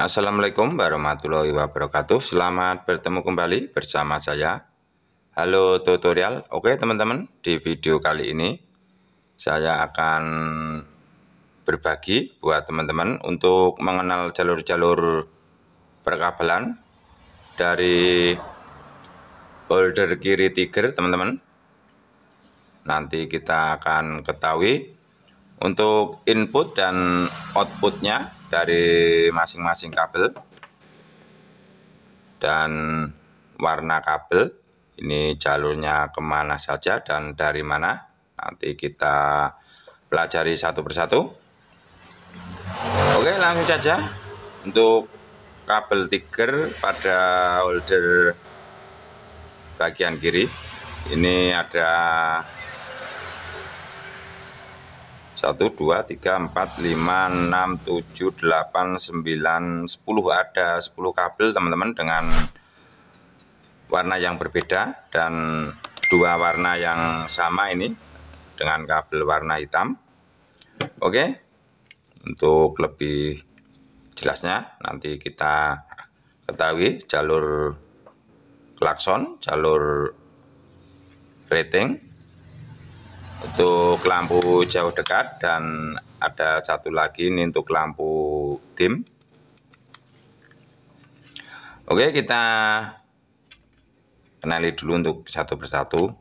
Assalamualaikum warahmatullahi wabarakatuh Selamat bertemu kembali bersama saya Halo tutorial Oke teman-teman di video kali ini Saya akan berbagi buat teman-teman Untuk mengenal jalur-jalur perkabelan Dari folder kiri tiger teman-teman Nanti kita akan ketahui Untuk input dan outputnya dari masing-masing kabel dan warna kabel ini jalurnya kemana saja dan dari mana nanti kita pelajari satu persatu oke langsung saja untuk kabel tiger pada holder bagian kiri ini ada 1, 2, 3, 4, 5, 6, 7, 8, 9, 10 ada 10 kabel teman-teman dengan warna yang berbeda dan dua warna yang sama ini dengan kabel warna hitam oke untuk lebih jelasnya nanti kita ketahui jalur klakson jalur rating untuk lampu jauh dekat dan ada satu lagi ini untuk lampu dim oke kita kenali dulu untuk satu persatu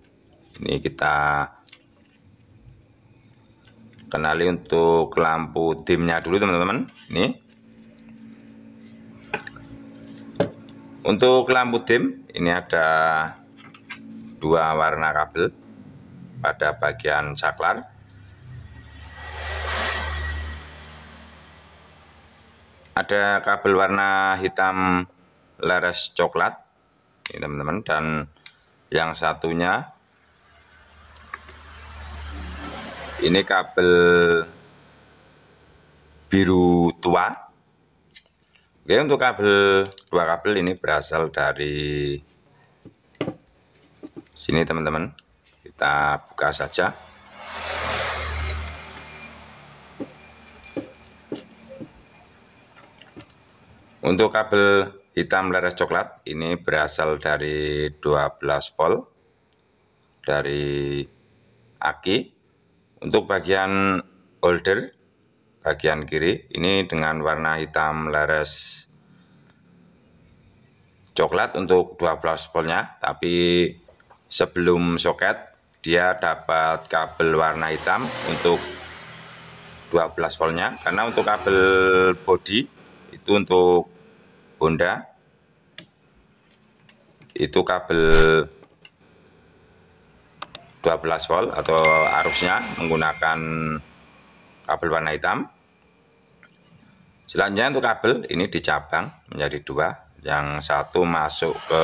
ini kita kenali untuk lampu dimnya dulu teman-teman ini untuk lampu dim ini ada dua warna kabel pada bagian saklar ada kabel warna hitam leres coklat ini teman-teman dan yang satunya ini kabel biru tua oke untuk kabel dua kabel ini berasal dari sini teman-teman kita buka saja untuk kabel hitam leres coklat ini berasal dari 12 volt dari aki untuk bagian holder bagian kiri ini dengan warna hitam leres coklat untuk 12 voltnya tapi sebelum soket dia dapat kabel warna hitam untuk 12 voltnya karena untuk kabel body itu untuk Honda itu kabel 12 volt atau arusnya menggunakan kabel warna hitam selanjutnya untuk kabel ini dicabang menjadi dua yang satu masuk ke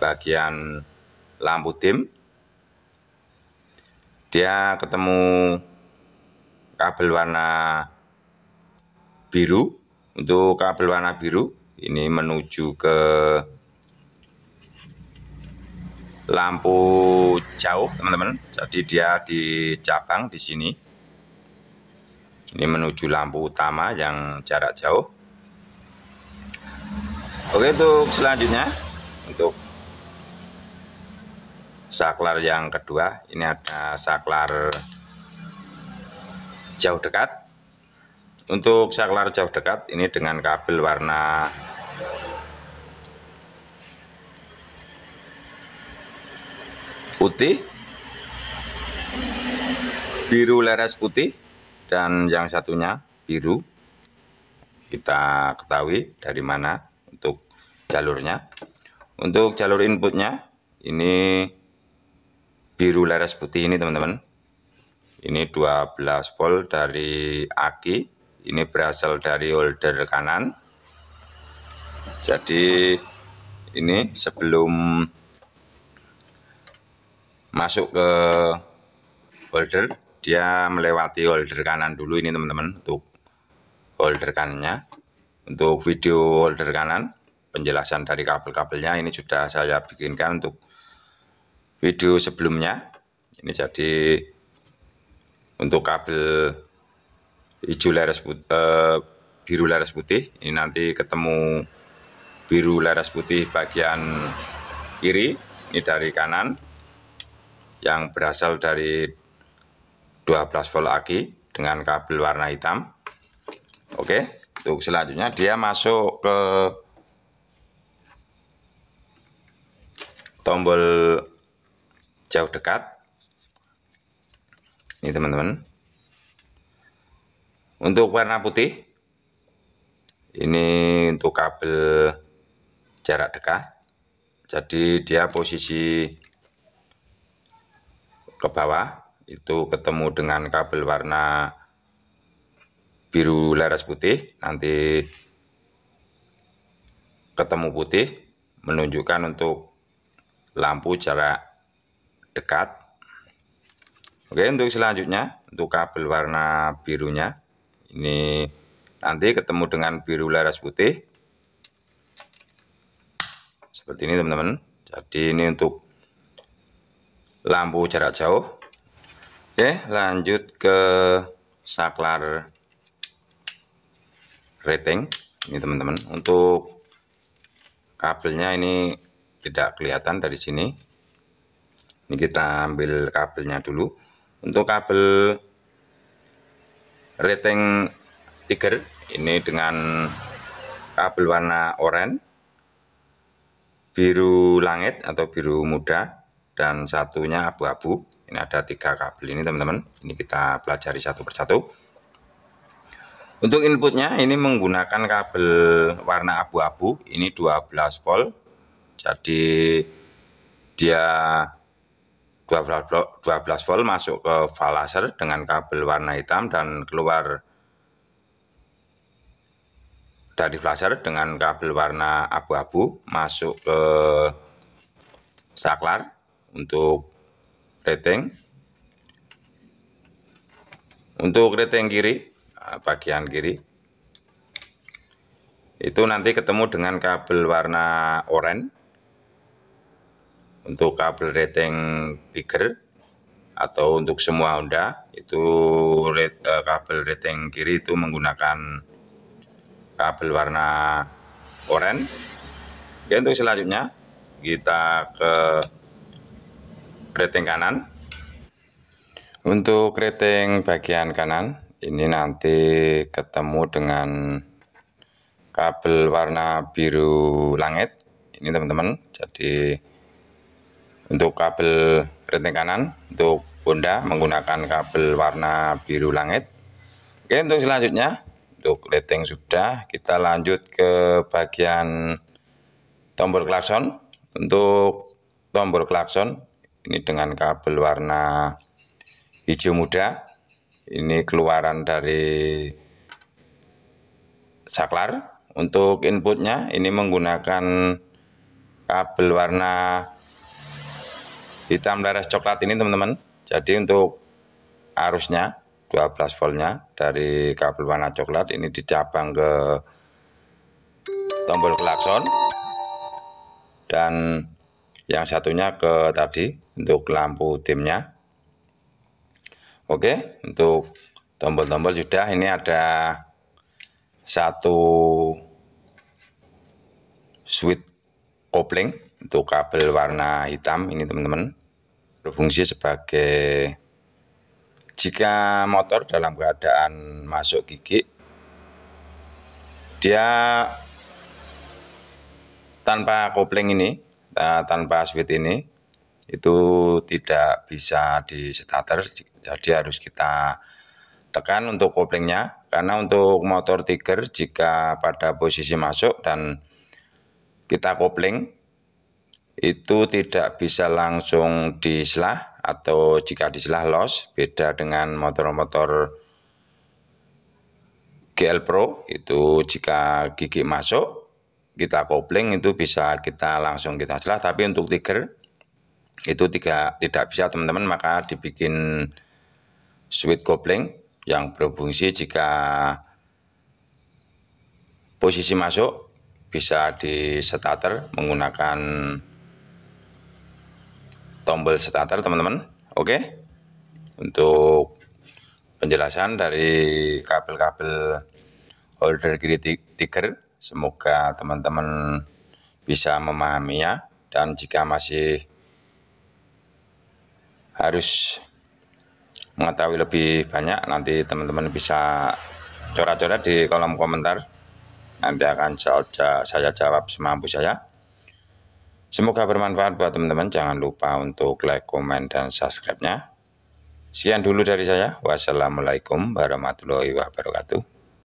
bagian lampu dim dia ketemu kabel warna biru untuk kabel warna biru ini menuju ke lampu jauh teman-teman jadi dia di cabang di sini ini menuju lampu utama yang jarak jauh oke untuk selanjutnya untuk saklar yang kedua ini ada saklar jauh dekat untuk saklar jauh dekat ini dengan kabel warna putih biru leres putih dan yang satunya biru kita ketahui dari mana untuk jalurnya untuk jalur inputnya ini biru leres putih ini teman-teman ini 12 volt dari aki ini berasal dari holder kanan jadi ini sebelum masuk ke holder dia melewati holder kanan dulu ini teman-teman untuk holder kanannya untuk video holder kanan penjelasan dari kabel-kabelnya ini sudah saya bikinkan untuk video sebelumnya ini jadi untuk kabel hijau laras putih, eh, biru laras putih ini nanti ketemu biru laras putih bagian kiri ini dari kanan yang berasal dari 12 volt aki dengan kabel warna hitam oke untuk selanjutnya dia masuk ke tombol jauh dekat ini teman-teman untuk warna putih ini untuk kabel jarak dekat jadi dia posisi ke bawah itu ketemu dengan kabel warna biru laras putih nanti ketemu putih menunjukkan untuk lampu jarak dekat oke untuk selanjutnya untuk kabel warna birunya ini nanti ketemu dengan biru laras putih seperti ini teman-teman jadi ini untuk lampu jarak jauh oke lanjut ke saklar rating ini teman-teman untuk kabelnya ini tidak kelihatan dari sini ini kita ambil kabelnya dulu untuk kabel rating tiger ini dengan kabel warna oranye biru langit atau biru muda dan satunya abu-abu ini ada tiga kabel ini teman-teman ini kita pelajari satu persatu untuk inputnya ini menggunakan kabel warna abu-abu ini 12 volt jadi dia 12 volt, volt masuk ke file dengan kabel warna hitam dan keluar dari flasher dengan kabel warna abu-abu masuk ke saklar untuk rating untuk rating kiri eh, bagian kiri itu nanti ketemu dengan kabel warna oranye untuk kabel rating Tiger atau untuk semua Honda itu red, uh, kabel rating kiri itu menggunakan kabel warna oranye. Ya untuk selanjutnya kita ke rating kanan. Untuk rating bagian kanan ini nanti ketemu dengan kabel warna biru langit ini teman-teman jadi untuk kabel renteng kanan untuk Honda menggunakan kabel warna biru langit. Oke, untuk selanjutnya untuk rating sudah, kita lanjut ke bagian tombol klakson. Untuk tombol klakson ini dengan kabel warna hijau muda. Ini keluaran dari saklar untuk inputnya ini menggunakan kabel warna hitam laras coklat ini teman-teman jadi untuk arusnya 12 voltnya dari kabel warna coklat ini dicabang ke tombol klakson dan yang satunya ke tadi untuk lampu timnya. oke untuk tombol-tombol sudah ini ada satu switch kopling untuk kabel warna hitam ini teman-teman berfungsi sebagai jika motor dalam keadaan masuk gigi dia tanpa kopling ini eh, tanpa switch ini itu tidak bisa di starter jadi harus kita tekan untuk koplingnya karena untuk motor tiger jika pada posisi masuk dan kita kopling itu tidak bisa langsung diselah atau jika diselah los beda dengan motor-motor GL Pro itu jika gigi masuk kita kopling itu bisa kita langsung kita selah tapi untuk tiger itu tiga tidak bisa teman-teman maka dibikin switch kopling yang berfungsi jika posisi masuk bisa di starter menggunakan tombol starter teman-teman oke untuk penjelasan dari kabel-kabel holder kiri tiger semoga teman-teman bisa memahaminya dan jika masih harus mengetahui lebih banyak nanti teman-teman bisa corak-corak di kolom komentar nanti akan saya jawab semampu saya Semoga bermanfaat buat teman-teman. Jangan lupa untuk like, komen, dan subscribe-nya. Sekian dulu dari saya. Wassalamualaikum warahmatullahi wabarakatuh.